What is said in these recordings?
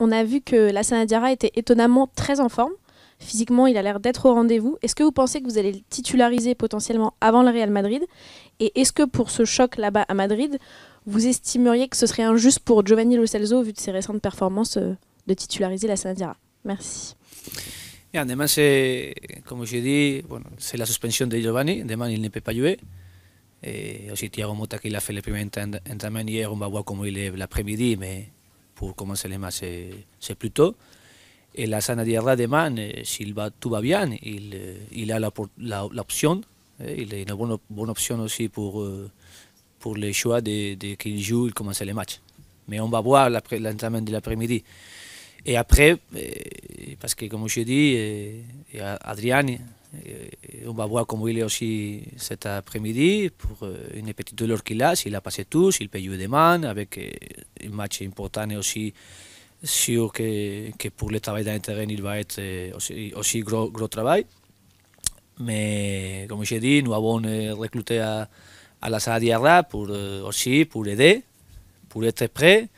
on a vu que la Diarra était étonnamment très en forme. Physiquement, il a l'air d'être au rendez-vous. Est-ce que vous pensez que vous allez le titulariser potentiellement avant le Real Madrid Et est-ce que pour ce choc là-bas à Madrid, vous estimeriez que ce serait injuste pour Giovanni Lo Celso, vu de ses récentes performances, euh, de titulariser la Diarra Merci. demain, c'est, eh, comme j'ai dit, c'est la suspension de Giovanni. Demain, il ne peut pas jouer. Et eh, aussi Thiago Mota qui l'a fait le premier entraînement hier, on va voir comment il est l'après-midi, mais pour commencer les matchs, c'est plus tôt. Et eh, la Sana demain, si eh, s'il tout va bien, il, il a l'option. il eh, a une bonne, bonne, option aussi pour, pour les choix de, de qu'il joue, il commence les matchs. Mais on va voir l'entraînement de l'après-midi. Et après, parce que comme je dis, Adrien, on va voir comment il est aussi cet après-midi pour une petite douleur qu'il a, s'il a passé tout, s'il peut jouer demain avec un match important et aussi sûr que, que pour le travail dans le terrain, il va être euh, aussi, aussi gros, gros travail. Mais comme j'ai dit, nous avons euh, recruté à, à la salle pour, euh, aussi pour aider, pour être prêt.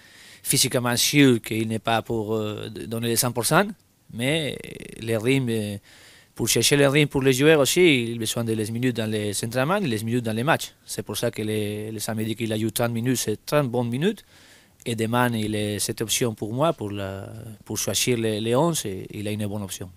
Physiquement sûr qu'il n'est pas pour donner les 100%, mais les rimes, pour chercher les rimes pour les joueurs aussi, il a besoin de les minutes dans les entraînements et les minutes dans les matchs. C'est pour ça que les, les qu'il a eu 30 minutes, c'est 30 bonnes minutes et demain, il a cette option pour moi, pour, la, pour choisir les, les 11, il a une bonne option.